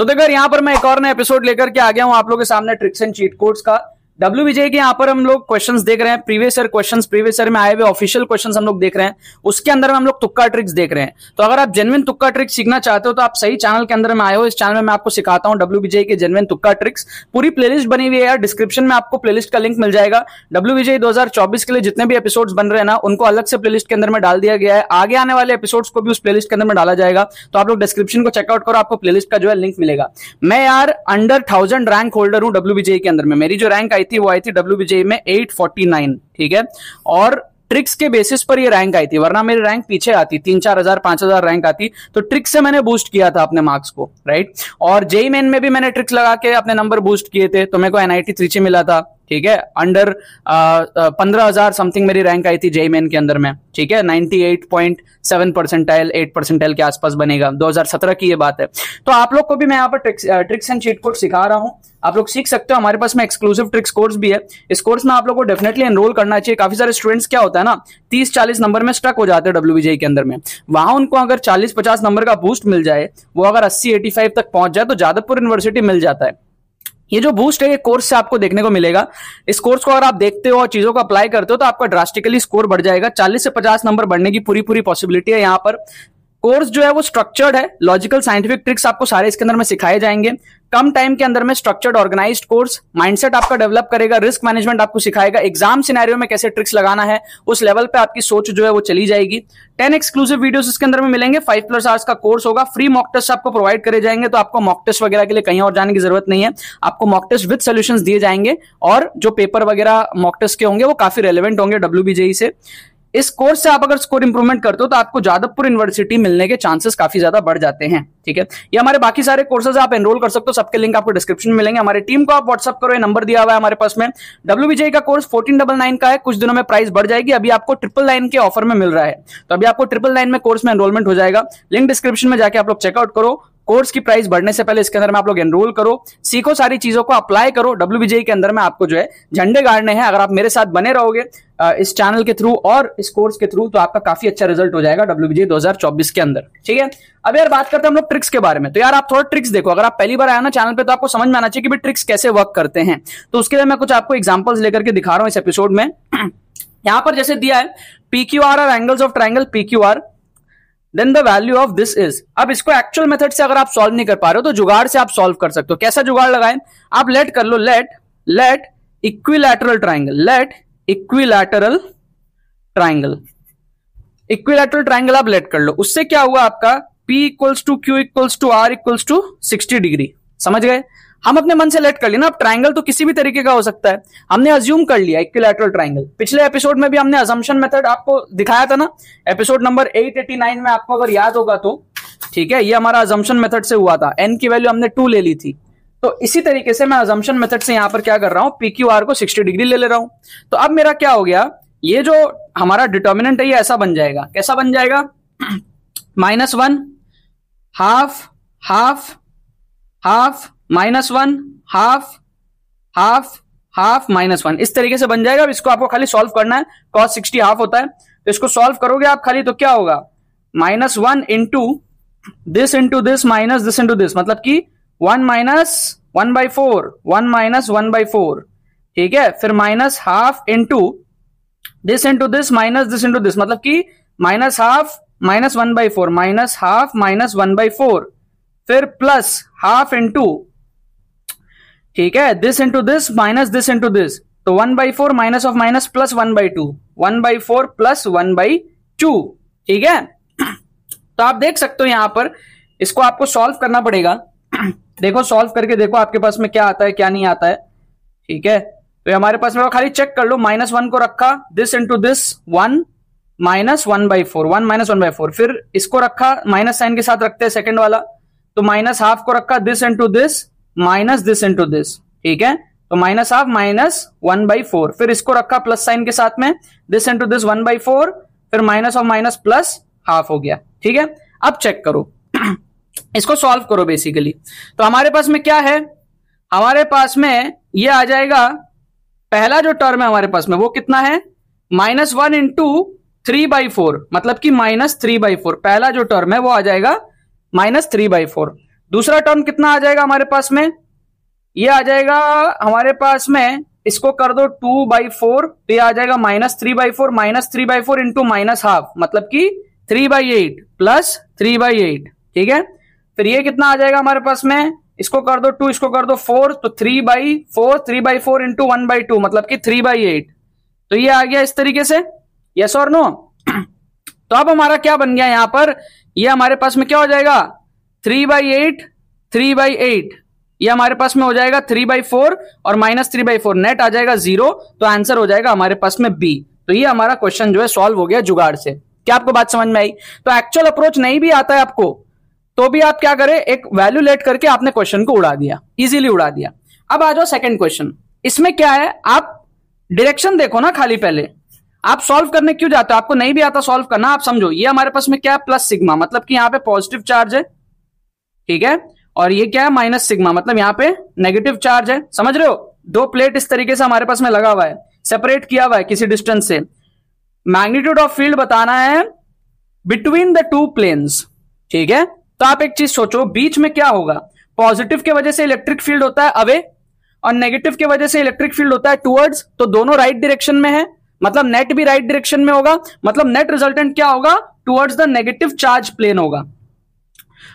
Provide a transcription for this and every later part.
तो देखो यहां पर मैं एक और नया एपिसोड लेकर के आ गया हूं आप लोगों के सामने ट्रिक्स एंड चीट कोड्स का डब्ल्यू विजय के यहाँ पर हम लोग क्वेश्चन देख रहे हैं previous year question previous year में आए हुए ऑफिशियल क्वेश्चन हम लोग देख रहे हैं उसके अंदर में हम लोग तुक्का ट्रिक्स देख रहे हैं तो अगर आप जेनविन तुक्का ट्रिक्स सीखना चाहते हो तो आप सही चैनल के अंदर में आए हो इस चैनल में मैं आपको सिखाता हूँ डब्ल्यू विजय के जेनविन तुक्का ट्रिक्स पूरी प्लेलिस्ट बनी हुई है डिस्क्रिप्शन में आपको प्लेलिस्ट का लिंक मिल जाएगा डब्ल्यू विजय दो के लिए जितने भी एपिसोड्स बन रहे हैं ना उनको अलग से लिस्ट के अंदर में डाल दिया गया है आगे आने वाले एपिसोड को भी उस लिस्ट के अंदर में डाला जाएगा तो आप लोग डिस्क्रिप्शन को चेकआउट करो आपको प्लेलिस्ट का जो है लिंक मिलेगा मैं यार अंडर थाउजेंड रैंक होल्डर हूँ डब्ल्यू के अंदर में मेरी जो रैंक आई थी वो आई थी डब्ल्यू में एट फोर्टी नाइन ठीक है और ट्रिक्स के बेसिस पर ये रैंक आई थी वरना मेरी रैंक पीछे आती तीन चार हजार पांच हजार रैंक आती तो ट्रिक्स से मैंने बूस्ट किया था अपने मार्क्स को राइट और जेई मेन में भी मैंने ट्रिक्स लगा के अपने नंबर बूस्ट किए थे तो मेरे को एनआईटी त्रिची मिला था ठीक है अंडर पंद्रह हजार समथिंग मेरी रैंक आई थी जेई मेन के अंदर में ठीक है ninety eight point seven percentile eight percentile के आसपास बनेगा दो हजार सत्रह की ये बात है तो आप लोग को भी मैं यहाँ पर tricks tricks and cheat code सिखा रहा हूँ आप लोग सीख सकते हो हमारे पास में एक्सक्लूसिव ट्रिक्स कोर्स भी है इस कोर्स में आप लोग को डेफिनेटली एनरोल करना चाहिए काफी सारे स्टूडेंट्स क्या होता है ना तीस चालीस नंबर में स्टक हो जाते हैं डब्ल्यू के अंदर में वहां उनको अगर चालीस पचास नंबर का बूस्ट मिल जाए वो अगर अस्सी एटी तक पहुंच जाए तो जादवपुर यूनिवर्सिटी मिल जाता है ये जो बूस्ट है ये कोर्स से आपको देखने को मिलेगा इस कोर्स को अगर आप देखते हो और चीजों को अप्लाई करते हो तो आपका ड्रास्टिकली स्कोर बढ़ जाएगा 40 से 50 नंबर बढ़ने की पूरी पूरी पॉसिबिलिटी है यहाँ पर कोर्स जो है वो स्ट्रक्चर्ड है लॉजिकल साइंटिफिक ट्रिक्स आपको सारे इसके अंदर में सिखाए जाएंगे कम टाइम के अंदर में स्ट्रक्चर्ड ऑर्गेनाइज्ड कोर्स माइंडसेट आपका डेवलप करेगा रिस्क मैनेजमेंट आपको सिखाएगा एग्जाम सिनेरियो में कैसे ट्रिक्स लगाना है उस लेवल पे आपकी सोच जो है वो चली जाएगी टेन एक्सक्लूसिव वीडियोस इसके अंदर में मिलेंगे फाइव प्लस आवर्स का कोर्स होगा फ्री मॉक टेस्ट आपको प्रोवाइड करे जाएंगे तो आपको मॉक टेस्ट वगैरह के लिए कहीं और जाने की जरूरत नहीं है आपको मॉक टेस्ट विद सोल्यूशन दिए जाएंगे और जो पेपर वगैरह मॉक टेस्ट के होंगे वो काफी रेलिवेंट होंगे डब्ल्यू e से इस कोर्स से आप अगर स्कोर इंप्रूवमेंट करते हो तो आपको जादवपुर यूनिवर्सिटी मिलने के चांसेस काफी ज्यादा बढ़ जाते हैं ठीक है ये हमारे बाकी सारे कोर्सेज आप एनरोल कर सकते हो सबके लिंक आपको डिस्क्रिप्शन में मिलेंगे हमारे टीम को आप व्हाट्सअप करो ये नंबर दिया हुआ है हमारे पास में डब्ल्यू का कोर्स फोर्टीन डबल नाइन का है कुछ दिनों में प्राइस बढ़ जाएगी अभी आपको ट्रिपल नाइन के ऑफर में मिल रहा है तो अभी आपको ट्रिपल नाइन में कोर्स में एनरोलमेंट हो जाएगा लिंक डिस्क्रिप्शन में जाकर आप लोग चेकआउट करो कोर्स की प्राइस बढ़ने से पहले इसके अंदर में आप लोग एनरोल करो सीखो सारी चीजों को अप्लाई करो डब्ल्यू के अंदर में आपको जो है झंडे गाड़ने हैं अगर आप मेरे साथ बने रहोगे इस चैनल के थ्रू और इस कोर्स के थ्रू तो आपका काफी अच्छा रिजल्ट हो जाएगा डब्ल्यू दो हजार चौबीस के अंदर ठीक है अब यार बात करते हैं हम लोग ट्रिक्स के बारे में तो यार आप थोड़ा ट्रिक्स देखो अगर आप पहली बार आया ना चैनल पे तो आपको समझ में आना चाहिए कि ट्रिक्स कैसे वर्क करते हैं तो उसके लिए मैं कुछ आपको एग्जाम्पल्स लेकर के दिखा रहा हूं इस एपिसोड में यहां पर जैसे दिया है P Q R R angles of triangle P Q R then the value of this is अब इसको एक्चुअल मेथड से अगर आप सॉल्व नहीं कर पा रहे हो तो जुगाड़ से आप सॉल्व कर सकते हो कैसा जुगाड़ लगाए आप लेट कर लो let let equilateral triangle let equilateral triangle equilateral triangle आप लेट कर लो उससे क्या हुआ आपका P equals to Q equals to R equals to sixty degree समझ गए हम अपने मन से लेट कर लिया ना अब ट्राइंगल तो किसी भी तरीके का हो सकता है हमने अज्यूम कर लिया इक्विलैटरल ट्राइंगल पिछले एपिसोड में भी हमने अजम्पन मेथड आपको दिखाया था ना एपिसोड नंबर नाइन में आपको अगर याद होगा तो ठीक है ये हमारा अजम्पन मेथड से हुआ था एन की वैल्यू हमने टू ले ली थी तो इसी तरीके से मैं अजम्पन मेथड से यहां पर क्या कर रहा हूं आर को सिक्सटी डिग्री ले ले रहा हूं तो अब मेरा क्या हो गया ये जो हमारा डिटर्मिनेंट है ये ऐसा बन जाएगा कैसा बन जाएगा minus one half half half minus one half half half minus one इस तरीके से बन जाएगा अब इसको आपको खाली सॉल्व करना है कॉस सिक्सटी हाफ होता है तो इसको सॉल्व करोगे आप खाली तो क्या होगा minus one into this into this minus this into this मतलब कि one minus one by four one minus one by four ठीक है फिर minus half into this into this minus this into this मतलब कि minus half minus one by four minus half minus one by four फिर plus half into ठीक है this into this minus this into this तो one by four minus of minus plus one by two one by four plus one by two ठीक है तो आप देख सकते हो यहां पर इसको आपको सॉल्व करना पड़ेगा देखो सॉल्व करके देखो आपके पास में क्या आता है क्या नहीं आता है ठीक है तो हमारे पास में खाली चेक कर लो माइनस वन को रखा this into this one minus one by four one minus one by four फिर इसको रखा माइनस साइन के साथ रखते हैं सेकंड वाला तो माइनस हाफ को रखा this into this minus this into this ठीक है तो minus half minus one by four फिर इसको रखा प्लस साइन के साथ में this into this one by four फिर minus of minus plus half हो गया ठीक है अब चेक करो इसको सॉल्व करो बेसिकली तो हमारे पास में क्या है हमारे पास में ये आ जाएगा पहला जो टर्म है हमारे पास में वो कितना है minus one into three by four मतलब कि माइनस थ्री बाई फोर पहला जो टर्म है वो आ जाएगा माइनस थ्री बाई फोर दूसरा टर्म कितना आ जाएगा हमारे पास में ये आ जाएगा हमारे पास में इसको कर दो टू बाई फोर तो यह आ जाएगा minus three by four minus three by four into minus half मतलब कि three by eight plus three by eight ठीक है फिर ये कितना आ जाएगा हमारे पास में इसको कर दो टू इसको कर दो फोर तो three by four three by four into one by two मतलब कि थ्री बाई एट तो ये आ गया इस तरीके से यस और नो तो अब हमारा क्या बन गया यहां पर ये हमारे पास में क्या हो जाएगा three by eight three by eight ये हमारे पास में हो जाएगा थ्री बाई फोर और minus three by four net आ जाएगा जीरो तो आंसर हो जाएगा हमारे पास में बी तो ये हमारा क्वेश्चन जो है सॉल्व हो गया जुगाड़ से क्या आपको बात समझ में आई तो एक्चुअल अप्रोच नहीं भी आता है आपको तो भी आप क्या करें एक वैल्यू लेट करके आपने क्वेश्चन को उड़ा दिया इजीली उड़ा दिया अब आ जाओ सेकंड क्वेश्चन इसमें क्या है आप डायरेक्शन देखो ना खाली पहले आप सॉल्व करने क्यों जाते हो आपको नहीं भी आता सॉल्व करना आप समझो ये हमारे पास में क्या है प्लस सिग्मा मतलब कि यहां पे पॉजिटिव चार्ज है ठीक है और ये क्या है माइनस सिग्मा मतलब यहां पे नेगेटिव चार्ज है समझ रहे हो दो प्लेट इस तरीके से हमारे पास में लगा हुआ है सेपरेट किया हुआ है किसी डिस्टेंस से मैग्नीट्यूड ऑफ फील्ड बताना है बिटवीन द टू प्लेन्स ठीक है तो आप एक चीज सोचो बीच में क्या होगा पॉजिटिव के वजह से इलेक्ट्रिक फील्ड होता है अवे और नेगेटिव के वजह से इलेक्ट्रिक फील्ड होता है टूवर्ड्स तो दोनों राइट right डायरेक्शन में है मतलब नेट भी राइट right डायरेक्शन में होगा मतलब नेट रिजल्टेंट क्या होगा towards the negative charge plane होगा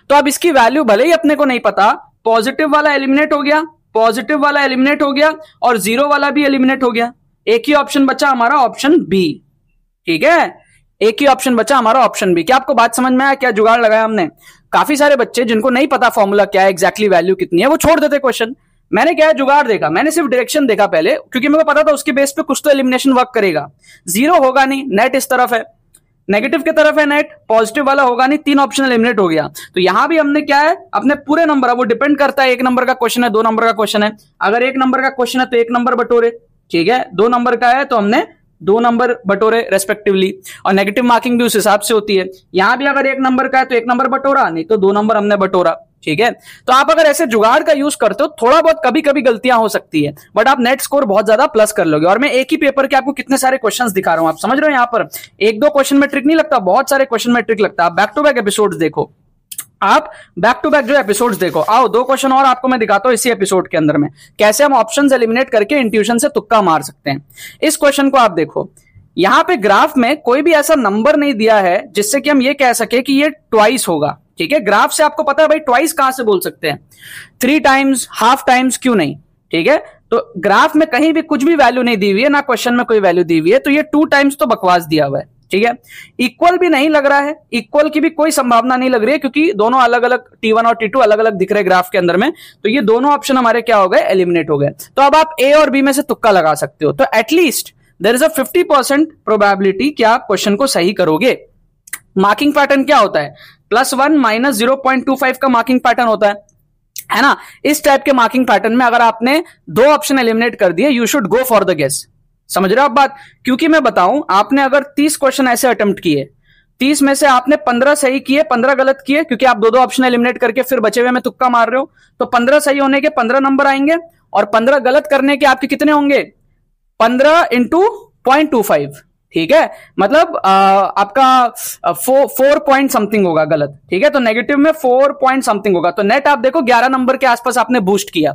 तो अब इसकी वैल्यू भले ही अपने को नहीं पता पॉजिटिव वाला एलिमिनेट हो गया पॉजिटिव वाला एलिमिनेट हो गया और जीरो वाला भी एलिमिनेट हो गया एक ही ऑप्शन बचा हमारा ऑप्शन बी ठीक है एक ही ऑप्शन बचा हमारा ऑप्शन बी क्या आपको बात समझ में आया क्या जुगाड़ लगाया हमने काफी सारे बच्चे जिनको नहीं पता फॉर्मूला क्या है एक्जैक्टली वैल्यू कितनी है वो छोड़ देते क्वेश्चन मैंने क्या है जुगाड़ देखा मैंने सिर्फ डायरेक्शन देखा पहले क्योंकि मेरे को पता था उसके बेस पे कुछ तो एलिमिनेशन वर्क करेगा जीरो होगा नहीं नेट इस तरफ है नेगेटिव की तरफ है नेट पॉजिटिव वाला होगा नहीं तीन ऑप्शन एलिमिनेट हो गया तो यहां भी हमने क्या है अपने पूरे नंबर है वो डिपेंड करता है एक नंबर का क्वेश्चन है दो नंबर का क्वेश्चन है अगर एक नंबर का क्वेश्चन है तो एक नंबर बटोरे ठीक है दो नंबर का है तो हमने दो नंबर बटोरे रेस्पेक्टिवली और नेगेटिव मार्किंग भी उस हिसाब से होती है यहां भी अगर एक नंबर का है तो एक नंबर बटोरा नहीं तो दो नंबर हमने बटोरा ठीक है तो आप अगर ऐसे जुगाड़ का यूज करते हो थोड़ा बहुत कभी कभी गलतियां हो सकती है बट आप नेट स्कोर बहुत ज्यादा प्लस कर लोगे और मैं एक ही पेपर के आपको कितने सारे क्वेश्चंस दिखा रहा हूं आप समझ रहे हो यहां पर एक दो क्वेश्चन में ट्रिक नहीं लगता बहुत सारे क्वेश्चन में ट्रिक लगता आप बैक टू बैक एपिसोड देखो आप बैक टू बैक जो एपिसोड्स देखो आओ दो क्वेश्चन और आपको मैं दिखाता हूं इसी एपिसोड के अंदर में कैसे हम ऑप्शंस एलिमिनेट करके इंट्यूशन से तुक्का मार सकते हैं इस क्वेश्चन को आप देखो यहां पे ग्राफ में कोई भी ऐसा नंबर नहीं दिया है जिससे कि हम ये कह सके कि ये ट्वाइस होगा ठीक है ग्राफ से आपको पता है भाई ट्वाइस कहां से बोल सकते हैं थ्री टाइम्स हाफ टाइम्स क्यों नहीं ठीक है तो ग्राफ में कहीं भी कुछ भी वैल्यू नहीं दी हुई है ना क्वेश्चन में कोई वैल्यू दी हुई है तो ये टू टाइम्स तो बकवास दिया हुआ है ठीक है इक्वल भी नहीं लग रहा है इक्वल की भी कोई संभावना नहीं लग रही है क्योंकि दोनों अलग अलग टी वन और टी टू अलग अलग दिख रहे ग्राफ के अंदर में तो ये दोनों ऑप्शन हमारे क्या हो गए एलिमिनेट हो गए तो अब आप ए और बी में से तुक्का लगा सकते हो तो at least there is a fifty percent probability कि आप क्वेश्चन को सही करोगे मार्किंग पैटर्न क्या होता है plus one minus zero point two five का मार्किंग पैटर्न होता है है ना इस टाइप के मार्किंग पैटर्न में अगर आपने दो ऑप्शन एलिमिनेट कर दिए you should go for the guess समझ रहे हो आप बात क्योंकि मैं बताऊं आपने अगर तीस क्वेश्चन ऐसे अटेम्प्ट किए तीस में से आपने पंद्रह सही किए पंद्रह गलत किए क्योंकि आप दो दो ऑप्शन एलिमिनेट करके फिर बचे हुए में तुक्का मार रहे हो तो पंद्रह सही होने के पंद्रह नंबर आएंगे और पंद्रह गलत करने के आपके कितने होंगे पंद्रह इंटू पॉइंट टू फाइव ठीक है मतलब आ, आपका फोर पॉइंट समथिंग होगा गलत ठीक है तो नेगेटिव में फोर पॉइंट समथिंग होगा तो नेट आप देखो ग्यारह नंबर के आसपास आपने बूस्ट किया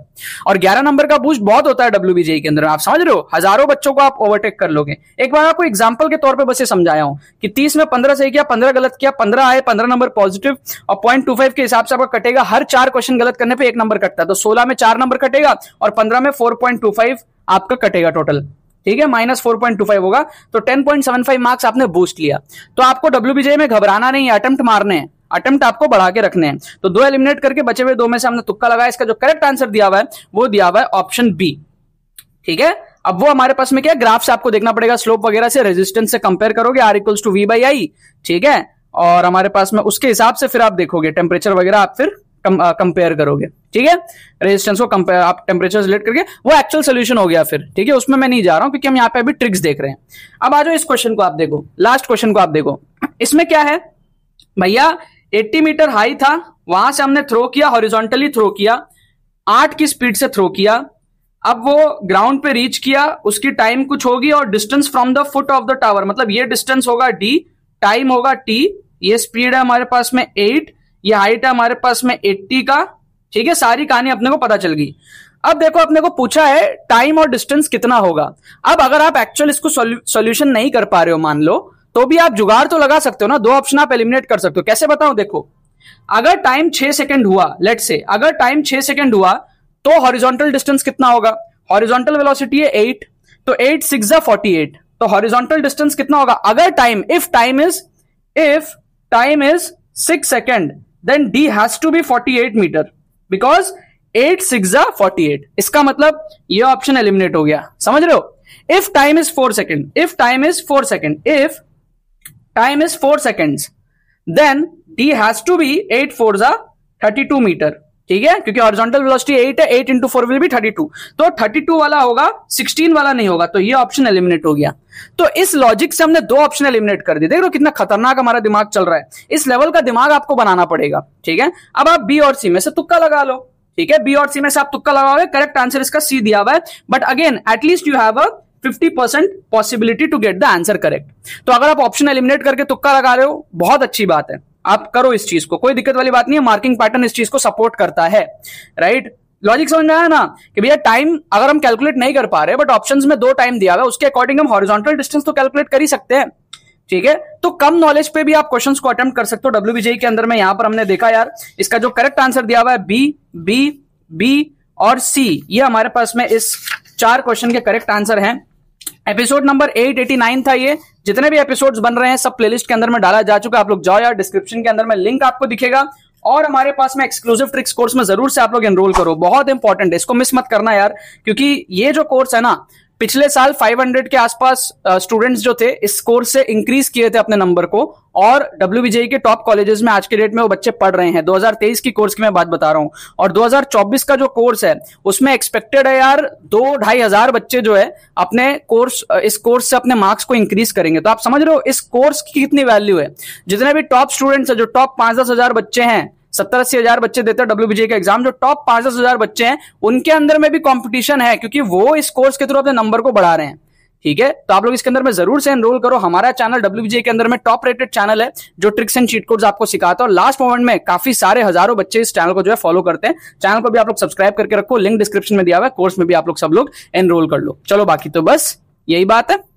और ग्यारह नंबर का बूस्ट बहुत होता है डब्ल्यू के अंदर आप समझ रहे हो हजारों बच्चों को आप ओवरटेक कर लोगे एक बार आपको एग्जाम्पल के तौर पर बस ये समझाया हूं कि तीस में पंद्रह सही किया पंद्रह गलत किया पंद्रह आए पंद्रह नंबर पॉजिटिव और पॉइंट टू फाइव के हिसाब से आपका कटेगा हर चार क्वेश्चन गलत करने पर एक नंबर कटता है तो सोलह में चार नंबर कटेगा और पंद्रह में फोर पॉइंट टू फाइव आपका कटेगा टोटल ठीक है minus four point two five होगा तो ten point seven five marks आपने बूस्ट लिया तो आपको डब्ल्यू में घबराना नहीं है अटेम्प्ट मारने हैं अटेम्प्ट आपको बढ़ा के रखने हैं तो दो एलिमिनेट करके बचे हुए दो में से हमने तुक्का लगाया इसका जो करेक्ट आंसर दिया हुआ है वो दिया हुआ है ऑप्शन बी ठीक है अब वो हमारे पास में क्या ग्राफ से आपको देखना पड़ेगा स्लोप वगैरह से रेजिस्टेंस से कंपेयर करोगे R equals to V by I ठीक है और हमारे पास में उसके हिसाब से फिर आप देखोगे टेम्परेचर वगैरह आप फिर कंपेयर करोगे ठीक है रेजिस्टेंस को कंपेयर आप टेम्परेचर रिलेट करके वो एक्चुअल सोल्यूशन हो गया फिर ठीक है उसमें मैं नहीं जा रहा हूँ क्योंकि हम यहाँ पे अभी ट्रिक्स देख रहे हैं अब आ जाओ इस क्वेश्चन को आप देखो लास्ट क्वेश्चन को आप देखो इसमें क्या है भैया 80 मीटर हाई था वहां से हमने थ्रो किया हॉरिजॉन्टली थ्रो किया आठ की स्पीड से थ्रो किया अब वो ग्राउंड पे रीच किया उसकी टाइम कुछ होगी और distance from the foot of the tower मतलब ये डिस्टेंस होगा डी टाइम होगा टी ये स्पीड है हमारे पास में एट ये हाइट है हमारे पास में एट्टी का ठीक है सारी कहानी अपने को पता चल गई अब देखो अपने को पूछा है टाइम और डिस्टेंस कितना होगा अब अगर आप एक्चुअल इसको सोल्यूशन नहीं कर पा रहे हो मान लो तो भी आप जुगाड़ तो लगा सकते हो ना दो ऑप्शन आप एलिमिनेट कर सकते हो कैसे बताओ देखो अगर टाइम छह सेकंड हुआ लेट से अगर टाइम छह सेकंड हुआ तो हॉरिजॉन्टल डिस्टेंस कितना होगा हॉरिजॉन्टल वेलोसिटी है एट तो एट सिक्स फोर्टी एट तो हॉरिजॉन्टल डिस्टेंस कितना होगा अगर time if time is if time is six second then D has to be 48 metre because eight six forty eight इसका मतलब ये ऑप्शन एलिमिनेट हो गया समझ रहे हो if time is four second if time is four second if time is four second then D has to be eight four जा thirty two metre ठीक है क्योंकि हॉरिजॉन्टल वेलोसिटी 8 है 8 इंटू फोर विल भी 32 तो 32 वाला होगा 16 वाला नहीं होगा तो ये ऑप्शन एलिमिनेट हो गया तो इस लॉजिक से हमने दो ऑप्शन एलिमिनेट कर दिए देख लो कितना खतरनाक हमारा दिमाग चल रहा है इस लेवल का दिमाग आपको बनाना पड़ेगा ठीक है अब आप बी और सी में से तुक्का लगा लो ठीक है बी और सी में से आप तुक्का लगाओगे करेक्ट आंसर इसका सी दिया हुआ है but again at least you have a 50% percent possibility to get the answer correct तो अगर आप ऑप्शन एलिमिनेट करके तुक्का लगा रहे हो बहुत अच्छी बात है आप करो इस चीज को कोई दिक्कत वाली बात नहीं है मार्किंग पैटर्न इस चीज को सपोर्ट करता है राइट लॉजिक समझ में आया ना कि भैया टाइम अगर हम कैलकुलेट नहीं कर पा रहे बट ऑप्शंस में दो टाइम दिया हुआ है उसके अकॉर्डिंग हम हॉरिजॉन्टल डिस्टेंस तो कैलकुलेट कर ही सकते हैं ठीक है तो कम नॉलेज पे भी आप क्वेश्चंस को अटेम्प्ट कर सकते हो डब्ल्यू e के अंदर में यहां पर हमने देखा यार इसका जो करेक्ट आंसर दिया हुआ है बी बी बी और सी ये हमारे पास में इस चार क्वेश्चन के करेक्ट आंसर हैं एपिसोड नंबर 889 था ये जितने भी एपिसोड्स बन रहे हैं सब प्लेलिस्ट के अंदर में डाला जा चुका है आप लोग जाओ यार डिस्क्रिप्शन के अंदर में लिंक आपको दिखेगा और हमारे पास में एक्सक्लूसिव ट्रिक्स कोर्स में जरूर से आप लोग एनरोल करो बहुत इंपॉर्टेंट है इसको मिस मत करना यार क्योंकि ये जो कोर्स है ना पिछले साल 500 के आसपास स्टूडेंट्स जो थे इस कोर्स से इंक्रीज किए थे अपने नंबर को और डब्ल्यू e के टॉप कॉलेजेस में आज के डेट में वो बच्चे पढ़ रहे हैं 2023 की कोर्स की मैं बात बता रहा हूँ और 2024 का जो कोर्स है उसमें एक्सपेक्टेड है यार दो ढाई हजार बच्चे जो है अपने कोर्स इस कोर्स से अपने मार्क्स को इंक्रीज करेंगे तो आप समझ रहे हो इस कोर्स की कितनी वैल्यू है जितने भी टॉप स्टूडेंट्स है जो टॉप पांच दस हजार बच्चे हैं सत्तर अस्सी हजार बच्चे देते हैं डब्ल्यू का एग्जाम जो टॉप पांच दस हजार बच्चे हैं उनके अंदर में भी कॉम्पिटिशन है क्योंकि वो इस कोर्स के थ्रू अपने नंबर को बढ़ा रहे हैं ठीक है तो आप लोग इसके अंदर में जरूर से एनरोल करो हमारा चैनल डब्ल्यू के अंदर में टॉप रेटेड चैनल है जो ट्रिक्स एंड चीट कोड्स आपको सिखाता है और लास्ट मोमेंट में काफी सारे हजारों बच्चे इस चैनल को जो है फॉलो करते हैं चैनल को भी आप लोग सब्सक्राइब करके रखो लिंक डिस्क्रिप्शन में दिया हुआ है कोर्स में भी आप लोग सब लोग एनरोल कर लो चलो बाकी तो बस यही बात है